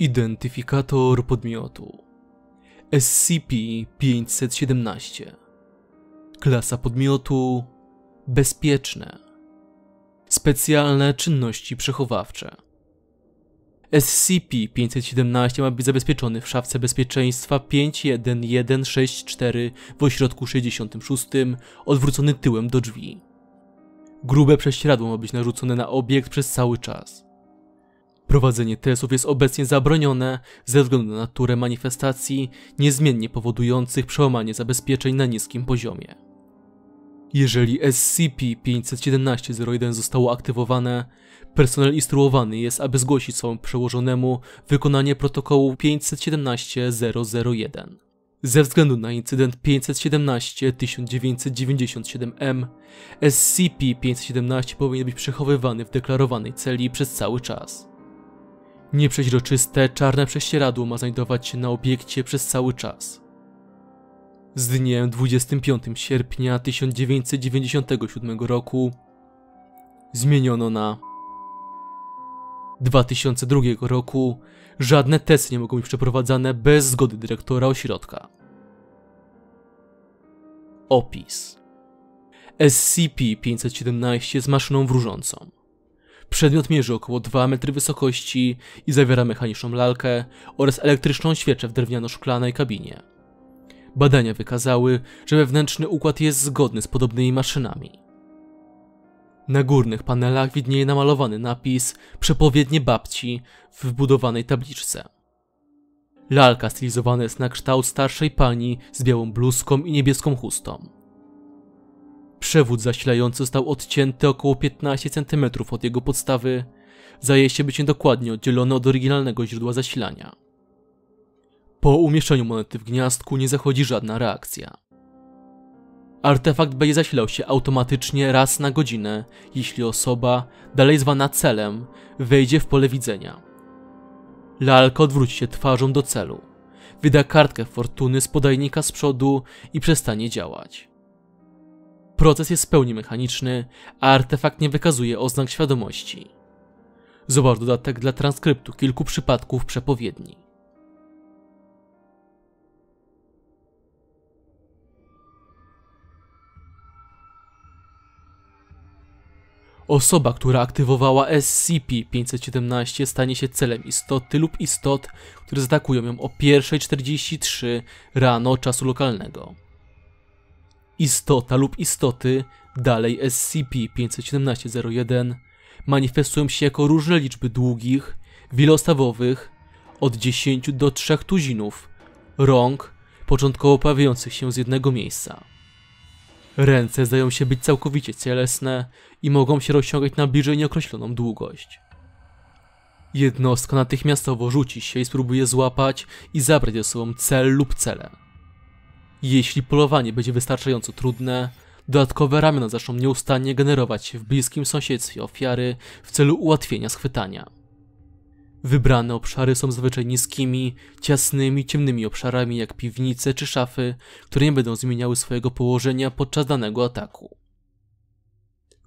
Identyfikator podmiotu SCP-517 Klasa podmiotu Bezpieczne Specjalne czynności przechowawcze SCP-517 ma być zabezpieczony w szafce bezpieczeństwa 51164 w ośrodku 66, odwrócony tyłem do drzwi. Grube prześcieradło ma być narzucone na obiekt przez cały czas. Prowadzenie testów jest obecnie zabronione ze względu na naturę manifestacji niezmiennie powodujących przełamanie zabezpieczeń na niskim poziomie. Jeżeli SCP-517-01 zostało aktywowane, personel instruowany jest, aby zgłosić swemu przełożonemu wykonanie protokołu 517-001. Ze względu na incydent 517-1997-M, SCP-517 powinien być przechowywany w deklarowanej celi przez cały czas. Nieprzeźroczyste, czarne prześcieradło ma znajdować się na obiekcie przez cały czas. Z dniem 25 sierpnia 1997 roku zmieniono na 2002 roku żadne testy nie mogą być przeprowadzane bez zgody dyrektora ośrodka. Opis SCP-517 z maszyną wróżącą Przedmiot mierzy około 2 metry wysokości i zawiera mechaniczną lalkę oraz elektryczną świeczę w drewniano-szklanej kabinie. Badania wykazały, że wewnętrzny układ jest zgodny z podobnymi maszynami. Na górnych panelach widnieje namalowany napis Przepowiednie babci w wbudowanej tabliczce. Lalka stylizowana jest na kształt starszej pani z białą bluzką i niebieską chustą. Przewód zasilający został odcięty około 15 cm od jego podstawy, zdaje się być niedokładnie oddzielony od oryginalnego źródła zasilania. Po umieszczeniu monety w gniazdku nie zachodzi żadna reakcja. Artefakt będzie zasilał się automatycznie raz na godzinę, jeśli osoba, dalej zwana celem, wejdzie w pole widzenia. Lalka odwróci się twarzą do celu, wyda kartkę fortuny z podajnika z przodu i przestanie działać. Proces jest w pełni mechaniczny, a artefakt nie wykazuje oznak świadomości. Zobacz dodatek dla transkryptu kilku przypadków przepowiedni. Osoba, która aktywowała SCP-517 stanie się celem istoty lub istot, które zaatakują ją o 1.43 rano czasu lokalnego. Istota lub istoty, dalej SCP-517-01, manifestują się jako różne liczby długich, wielostawowych, od 10 do 3 tuzinów, rąk, początkowo pojawiających się z jednego miejsca. Ręce zdają się być całkowicie cielesne i mogą się rozciągać na bliżej nieokreśloną długość. Jednostka natychmiastowo rzuci się i spróbuje złapać i zabrać ze sobą cel lub cele. Jeśli polowanie będzie wystarczająco trudne, dodatkowe ramiona zaczną nieustannie generować w bliskim sąsiedztwie ofiary w celu ułatwienia schwytania. Wybrane obszary są zazwyczaj niskimi, ciasnymi, ciemnymi obszarami jak piwnice czy szafy, które nie będą zmieniały swojego położenia podczas danego ataku.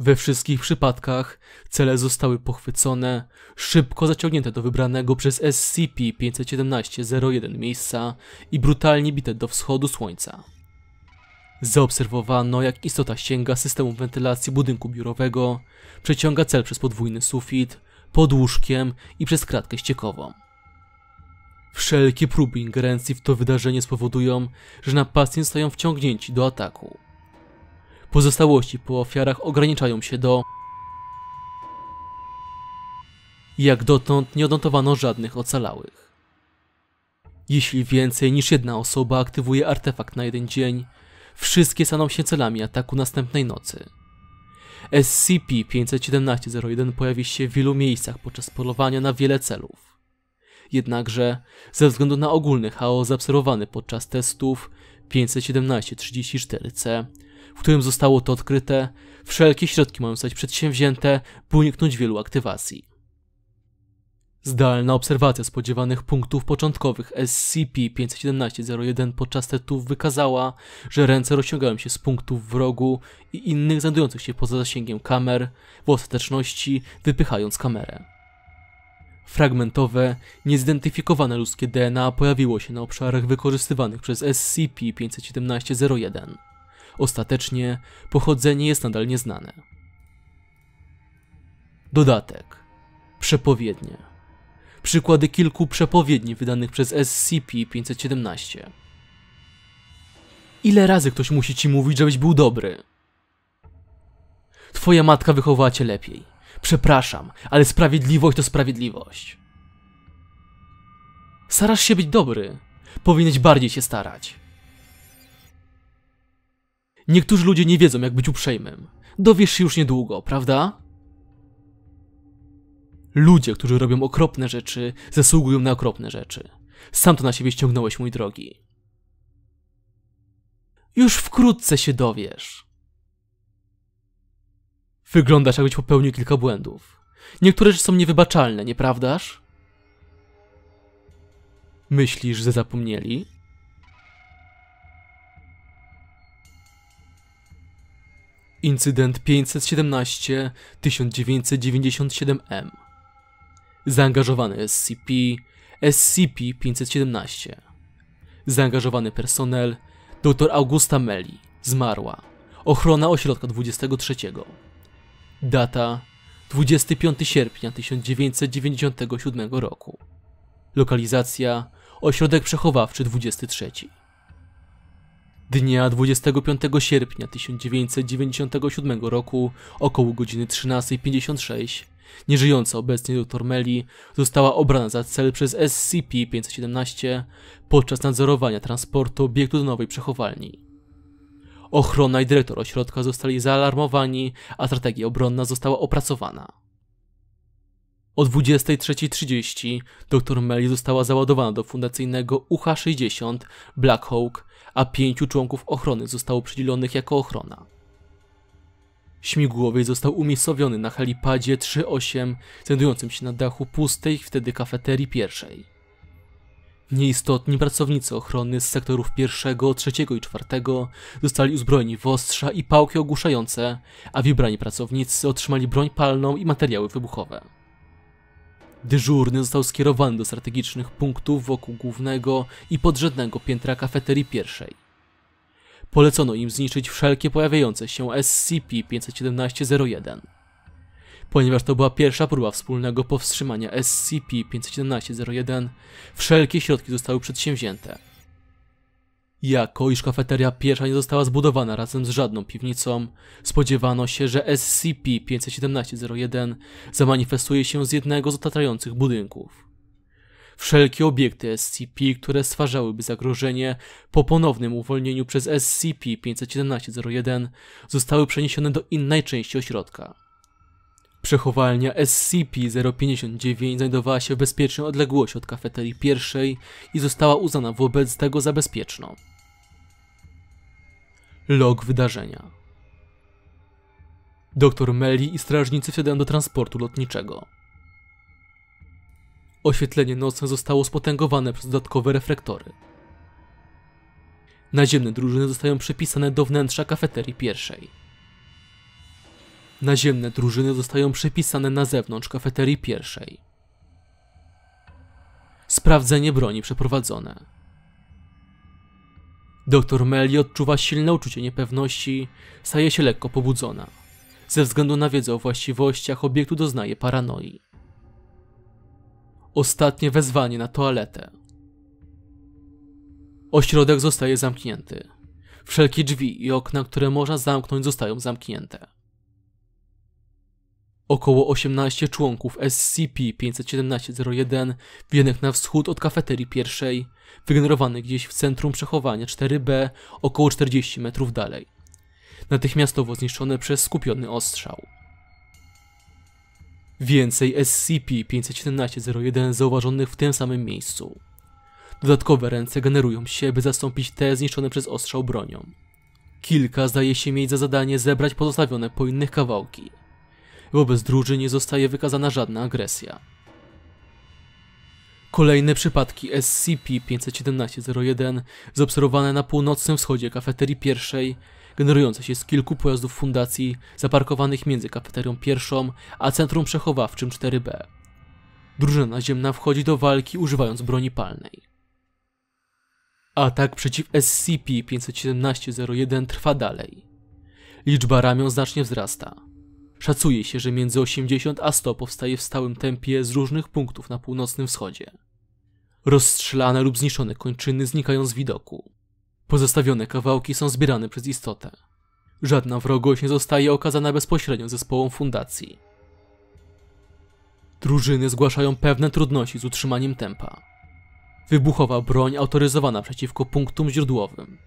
We wszystkich przypadkach cele zostały pochwycone, szybko zaciągnięte do wybranego przez SCP-517-01 miejsca i brutalnie bite do wschodu słońca. Zaobserwowano, jak istota sięga systemu wentylacji budynku biurowego, przeciąga cel przez podwójny sufit, pod łóżkiem i przez kratkę ściekową. Wszelkie próby ingerencji w to wydarzenie spowodują, że napastnicy zostają wciągnięci do ataku. Pozostałości po ofiarach ograniczają się do... Jak dotąd nie odnotowano żadnych ocalałych. Jeśli więcej niż jedna osoba aktywuje artefakt na jeden dzień, wszystkie staną się celami ataku następnej nocy. SCP-517-01 pojawi się w wielu miejscach podczas polowania na wiele celów. Jednakże, ze względu na ogólny chaos zaobserwowany podczas testów 517-34C, w którym zostało to odkryte, wszelkie środki mają zostać przedsięwzięte, by uniknąć wielu aktywacji. Zdalna obserwacja spodziewanych punktów początkowych SCP-517-01 podczas testów wykazała, że ręce rozciągały się z punktów wrogu i innych znajdujących się poza zasięgiem kamer, w ostateczności wypychając kamerę. Fragmentowe, niezidentyfikowane ludzkie DNA pojawiło się na obszarach wykorzystywanych przez SCP-517-01. Ostatecznie pochodzenie jest nadal nieznane. Dodatek. Przepowiednie. Przykłady kilku przepowiedni wydanych przez SCP-517. Ile razy ktoś musi ci mówić, żebyś był dobry? Twoja matka wychowała cię lepiej. Przepraszam, ale sprawiedliwość to sprawiedliwość. Starasz się być dobry. Powinieneś bardziej się starać. Niektórzy ludzie nie wiedzą, jak być uprzejmym. Dowiesz się już niedługo, prawda? Ludzie, którzy robią okropne rzeczy, zasługują na okropne rzeczy. Sam to na siebie ściągnąłeś, mój drogi. Już wkrótce się dowiesz. Wyglądasz, jakbyś popełnił kilka błędów. Niektóre rzeczy są niewybaczalne, nieprawdaż? Myślisz, że zapomnieli? Incydent 517-1997M Zaangażowany SCP SCP-517 Zaangażowany personel dr Augusta Meli Zmarła Ochrona ośrodka 23 Data 25 sierpnia 1997 roku Lokalizacja Ośrodek przechowawczy 23 Dnia 25 sierpnia 1997 roku, około godziny 13.56, nieżyjąca obecnie dr Meli została obrana za cel przez SCP-517 podczas nadzorowania transportu obiektu do nowej przechowalni. Ochrona i dyrektor ośrodka zostali zaalarmowani, a strategia obronna została opracowana. O 23.30 dr Meli została załadowana do fundacyjnego UH-60 Black Hawk, a pięciu członków ochrony zostało przydzielonych jako ochrona. Śmigłowiec został umiejscowiony na helipadzie 3.8, znajdującym się na dachu pustej wtedy kafeterii pierwszej. Nieistotni pracownicy ochrony z sektorów pierwszego, trzeciego i czwartego zostali uzbrojeni w ostrza i pałki ogłuszające, a wybrani pracownicy otrzymali broń palną i materiały wybuchowe. Dyżurny został skierowany do strategicznych punktów wokół głównego i podrzędnego piętra kafeterii pierwszej. Polecono im zniszczyć wszelkie pojawiające się SCP-517-01. Ponieważ to była pierwsza próba wspólnego powstrzymania SCP-517-01, wszelkie środki zostały przedsięwzięte – jako iż kafeteria pierwsza nie została zbudowana razem z żadną piwnicą, spodziewano się, że SCP-517-01 zamanifestuje się z jednego z otaczających budynków. Wszelkie obiekty SCP, które stwarzałyby zagrożenie po ponownym uwolnieniu przez SCP-517-01 zostały przeniesione do innej części ośrodka. Przechowalnia SCP-059 znajdowała się w bezpiecznej odległości od kafeterii pierwszej i została uznana wobec tego za bezpieczną. Log wydarzenia. Doktor Meli i strażnicy wsiadają do transportu lotniczego. Oświetlenie nocne zostało spotęgowane przez dodatkowe reflektory. Naziemne drużyny zostają przypisane do wnętrza kafeterii pierwszej. Naziemne drużyny zostają przypisane na zewnątrz kafeterii pierwszej. Sprawdzenie broni przeprowadzone. Doktor Meli odczuwa silne uczucie niepewności, staje się lekko pobudzona. Ze względu na wiedzę o właściwościach obiektu doznaje paranoi. Ostatnie wezwanie na toaletę. Ośrodek zostaje zamknięty. Wszelkie drzwi i okna, które można zamknąć, zostają zamknięte. Około 18 członków SCP-517-01 na wschód od kafeterii pierwszej, wygenerowany gdzieś w centrum przechowania 4B, około 40 metrów dalej. Natychmiastowo zniszczone przez skupiony ostrzał. Więcej SCP-517-01 zauważonych w tym samym miejscu. Dodatkowe ręce generują się, by zastąpić te zniszczone przez ostrzał bronią. Kilka zdaje się mieć za zadanie zebrać pozostawione po innych kawałki. Wobec druży nie zostaje wykazana żadna agresja. Kolejne przypadki SCP-517-01 zaobserwowane na północnym wschodzie kafeterii pierwszej, generujące się z kilku pojazdów fundacji zaparkowanych między kafeterią pierwszą a centrum przechowawczym 4B. Drużyna naziemna wchodzi do walki używając broni palnej. Atak przeciw SCP-517-01 trwa dalej. Liczba ramion znacznie wzrasta. Szacuje się, że między 80 a 100 powstaje w stałym tempie z różnych punktów na północnym wschodzie. Rozstrzelane lub zniszczone kończyny znikają z widoku. Pozostawione kawałki są zbierane przez istotę. Żadna wrogość nie zostaje okazana bezpośrednio zespołom fundacji. Drużyny zgłaszają pewne trudności z utrzymaniem tempa. Wybuchowa broń autoryzowana przeciwko punktom źródłowym.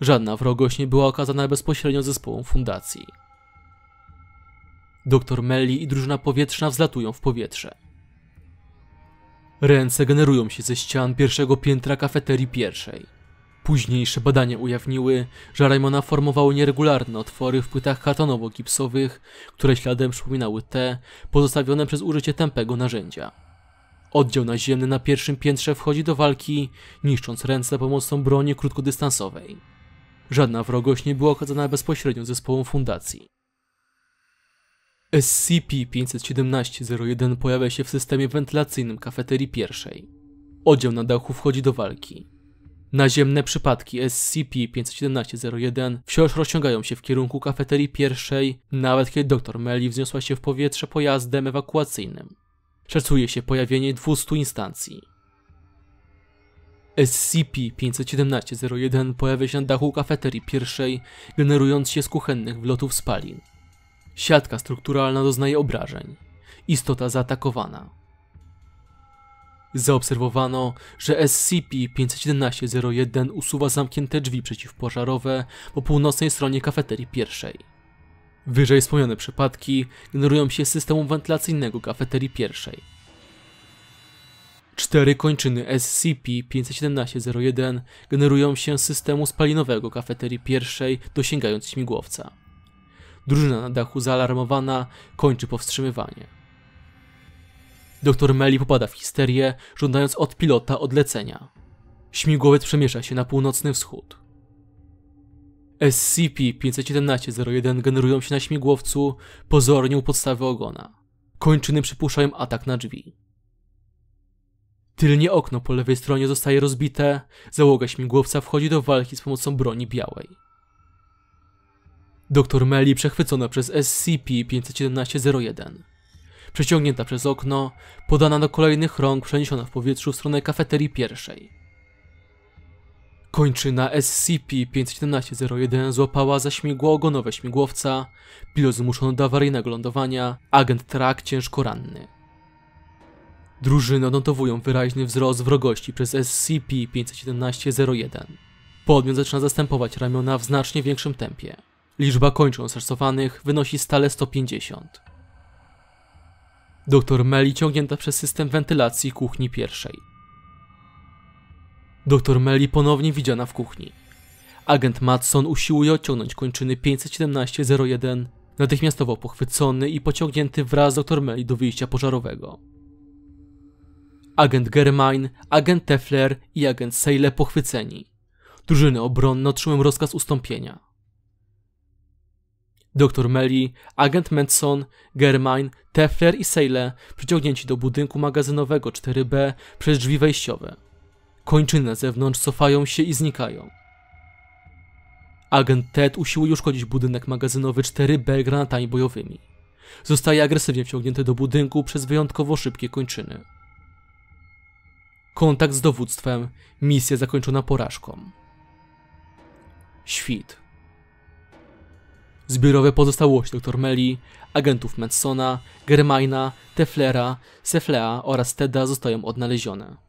Żadna wrogość nie była okazana bezpośrednio zespołom fundacji. Doktor Melli i drużyna powietrzna wzlatują w powietrze. Ręce generują się ze ścian pierwszego piętra kafeterii pierwszej. Późniejsze badania ujawniły, że Raymona formowały nieregularne otwory w płytach kartonowo-gipsowych, które śladem przypominały te pozostawione przez użycie tępego narzędzia. Oddział naziemny na pierwszym piętrze wchodzi do walki, niszcząc ręce za pomocą broni krótkodystansowej. Żadna wrogość nie była okazana bezpośrednio zespołom fundacji. SCP-517-01 pojawia się w systemie wentylacyjnym kafeterii pierwszej. Oddział na dachu wchodzi do walki. Naziemne przypadki SCP-517-01 wciąż rozciągają się w kierunku kafeterii pierwszej, nawet kiedy dr Meli wzniosła się w powietrze pojazdem ewakuacyjnym. Szacuje się pojawienie 200 instancji. SCP-517-01 pojawia się na dachu kafeterii pierwszej, generując się z kuchennych wlotów spalin. Siatka strukturalna doznaje obrażeń. Istota zaatakowana. Zaobserwowano, że SCP-517-01 usuwa zamknięte drzwi przeciwpożarowe po północnej stronie kafeterii pierwszej. Wyżej wspomniane przypadki generują się z systemu wentylacyjnego kafeterii pierwszej. Cztery kończyny SCP-517-01 generują się z systemu spalinowego kafeterii pierwszej, dosięgając śmigłowca. Drużyna na dachu zaalarmowana kończy powstrzymywanie. Doktor Meli popada w histerię, żądając od pilota odlecenia. Śmigłowiec przemiesza się na północny wschód. SCP-517-01 generują się na śmigłowcu, pozornie u podstawy ogona. Kończyny przypuszczają atak na drzwi. Tylnie okno po lewej stronie zostaje rozbite, załoga śmigłowca wchodzi do walki z pomocą broni białej. Doktor Meli przechwycona przez SCP-517-01. Przeciągnięta przez okno, podana do kolejnych rąk, przeniesiona w powietrzu w stronę kafeterii pierwszej. Kończyna SCP-517-01 złapała za śmigło ogonowe śmigłowca, pilot zmuszono do awaryjnego lądowania, agent Trak ciężko ranny. Drużyny odnotowują wyraźny wzrost wrogości przez SCP-517-01. Podmiot zaczyna zastępować ramiona w znacznie większym tempie. Liczba kończą szacowanych wynosi stale 150. Doktor Meli ciągnięta przez system wentylacji kuchni pierwszej. Doktor Meli ponownie widziana w kuchni. Agent Matson usiłuje odciągnąć kończyny 517-01, natychmiastowo pochwycony i pociągnięty wraz z doktor Meli do wyjścia pożarowego. Agent Germain, agent Teffler i agent Sejle pochwyceni. Drużyny obronne otrzymują rozkaz ustąpienia. Doktor Melly, agent Manson, Germain, Tefler i Seyle przyciągnięci do budynku magazynowego 4B przez drzwi wejściowe. Kończyny na zewnątrz cofają się i znikają. Agent Ted usiłuje uszkodzić budynek magazynowy 4B granatami bojowymi. Zostaje agresywnie wciągnięty do budynku przez wyjątkowo szybkie kończyny. Kontakt z dowództwem, misja zakończona porażką. Świt zbiorowe pozostałości dr Meli, agentów Mansona, Germaina, Teflera, Seflea oraz Teda zostają odnalezione.